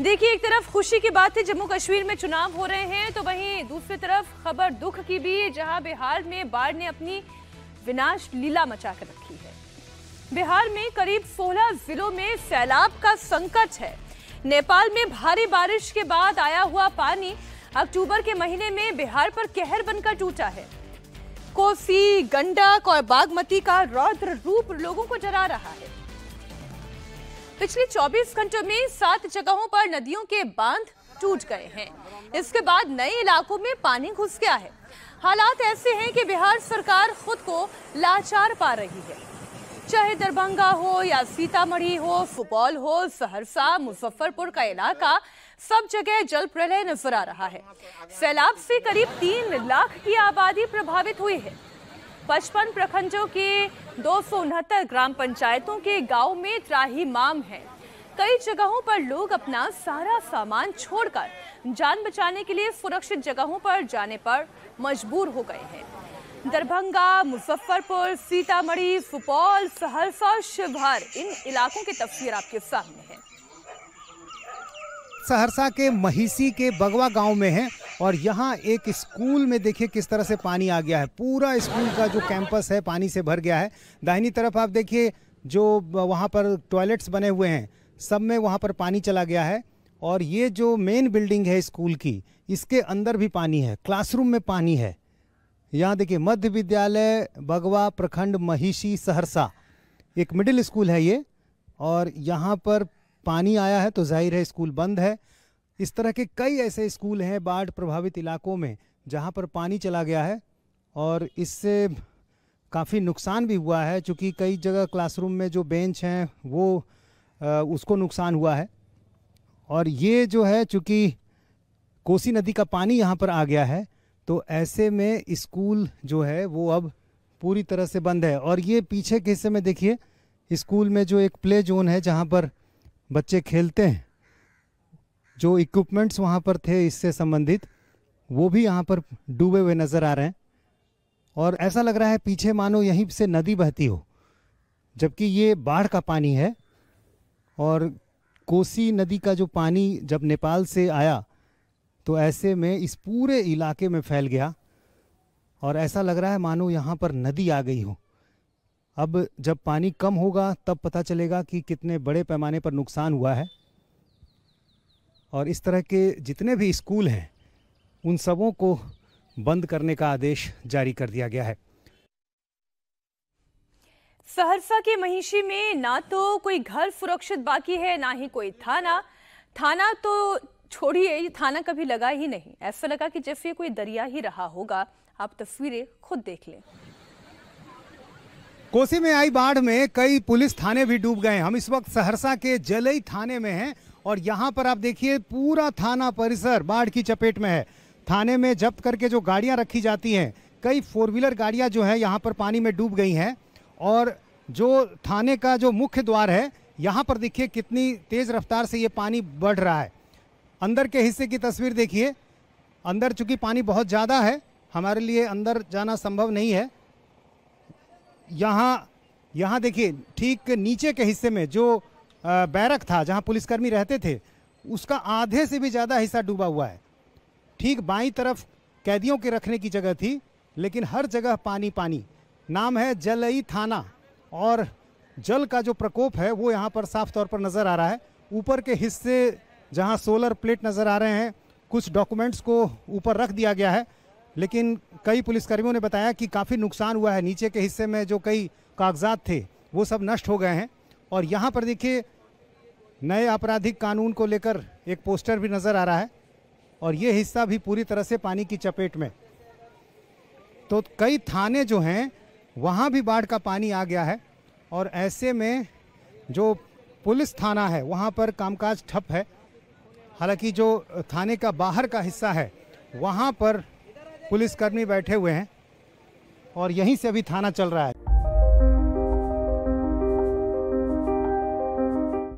देखिए एक तरफ खुशी की बात है जम्मू कश्मीर में चुनाव हो रहे हैं तो वहीं दूसरी तरफ खबर दुख की भी जहां बिहार में बाढ़ ने अपनी विनाश लीला मचा कर रखी है बिहार में करीब 16 जिलों में सैलाब का संकट है नेपाल में भारी बारिश के बाद आया हुआ पानी अक्टूबर के महीने में बिहार पर कहर बनकर टूटा है कोसी गंडक और बागमती का रौद्र रूप लोगों को जरा रहा है पिछले 24 घंटों में सात जगहों पर नदियों के बांध टूट गए हैं इसके बाद नए इलाकों में पानी घुस गया है हालात ऐसे हैं कि बिहार सरकार खुद को लाचार पा रही है चाहे दरभंगा हो या सीतामढ़ी हो सुपौल हो सहरसा मुजफ्फरपुर का इलाका सब जगह जल प्रलय नजर आ रहा है सैलाब से करीब तीन लाख की आबादी प्रभावित हुई है पचपन प्रखंडों के दो ग्राम पंचायतों के गांव में त्राही माम है कई जगहों पर लोग अपना सारा सामान छोड़कर जान बचाने के लिए सुरक्षित जगहों पर जाने पर मजबूर हो गए हैं दरभंगा मुजफ्फरपुर सीतामढ़ी सुपौल सहरसा शिवहर इन इलाकों की तस्वीर आपके सामने है सहरसा के महिषी के बगवा गांव में है और यहाँ एक स्कूल में देखिए किस तरह से पानी आ गया है पूरा स्कूल का जो कैंपस है पानी से भर गया है दाहिनी तरफ आप देखिए जो वहाँ पर टॉयलेट्स बने हुए हैं सब में वहाँ पर पानी चला गया है और ये जो मेन बिल्डिंग है स्कूल की इसके अंदर भी पानी है क्लासरूम में पानी है यहाँ देखिए मध्य विद्यालय भगवा प्रखंड महिषी सहरसा एक मिडिल स्कूल है ये और यहाँ पर पानी आया है तो जाहिर है स्कूल बंद है इस तरह के कई ऐसे स्कूल हैं बाढ़ प्रभावित इलाकों में जहाँ पर पानी चला गया है और इससे काफ़ी नुकसान भी हुआ है क्योंकि कई जगह क्लासरूम में जो बेंच हैं वो आ, उसको नुकसान हुआ है और ये जो है चूँकि कोसी नदी का पानी यहाँ पर आ गया है तो ऐसे में स्कूल जो है वो अब पूरी तरह से बंद है और ये पीछे के हिस्से में देखिए स्कूल में जो एक प्ले जोन है जहाँ पर बच्चे खेलते हैं जो इक्विपमेंट्स वहाँ पर थे इससे संबंधित वो भी यहाँ पर डूबे हुए नज़र आ रहे हैं और ऐसा लग रहा है पीछे मानो यहीं से नदी बहती हो जबकि ये बाढ़ का पानी है और कोसी नदी का जो पानी जब नेपाल से आया तो ऐसे में इस पूरे इलाके में फैल गया और ऐसा लग रहा है मानो यहाँ पर नदी आ गई हो अब जब पानी कम होगा तब पता चलेगा कि कितने बड़े पैमाने पर नुकसान हुआ है और इस तरह के जितने भी स्कूल हैं उन सबों को बंद करने का आदेश जारी कर दिया गया है सहरसा के महिषी में ना तो कोई घर सुरक्षित बाकी है ना ही कोई थाना थाना तो छोड़िए थाना कभी लगा ही नहीं ऐसा लगा कि जैसे कोई दरिया ही रहा होगा आप तस्वीरें खुद देख लें कोसी में आई बाढ़ में कई पुलिस थाने भी डूब गए हम इस वक्त सहरसा के जलई थाने में हैं और यहाँ पर आप देखिए पूरा थाना परिसर बाढ़ की चपेट में है थाने में जब्त करके जो गाड़ियाँ रखी जाती हैं कई फोर व्हीलर गाड़ियाँ जो है यहाँ पर पानी में डूब गई हैं और जो थाने का जो मुख्य द्वार है यहाँ पर देखिए कितनी तेज़ रफ्तार से ये पानी बढ़ रहा है अंदर के हिस्से की तस्वीर देखिए अंदर चूंकि पानी बहुत ज़्यादा है हमारे लिए अंदर जाना संभव नहीं है यहाँ यहाँ देखिए ठीक नीचे के हिस्से में जो बैरक था जहाँ पुलिसकर्मी रहते थे उसका आधे से भी ज़्यादा हिस्सा डूबा हुआ है ठीक बाई तरफ कैदियों के रखने की जगह थी लेकिन हर जगह पानी पानी नाम है जलई थाना और जल का जो प्रकोप है वो यहाँ पर साफ तौर पर नज़र आ रहा है ऊपर के हिस्से जहाँ सोलर प्लेट नज़र आ रहे हैं कुछ डॉक्यूमेंट्स को ऊपर रख दिया गया है लेकिन कई पुलिसकर्मियों ने बताया कि काफ़ी नुकसान हुआ है नीचे के हिस्से में जो कई कागजात थे वो सब नष्ट हो गए हैं और यहाँ पर देखिए नए आपराधिक कानून को लेकर एक पोस्टर भी नज़र आ रहा है और ये हिस्सा भी पूरी तरह से पानी की चपेट में तो कई थाने जो हैं वहाँ भी बाढ़ का पानी आ गया है और ऐसे में जो पुलिस थाना है वहाँ पर कामकाज ठप है हालांकि जो थाने का बाहर का हिस्सा है वहाँ पर पुलिसकर्मी बैठे हुए हैं और यहीं से अभी थाना चल रहा है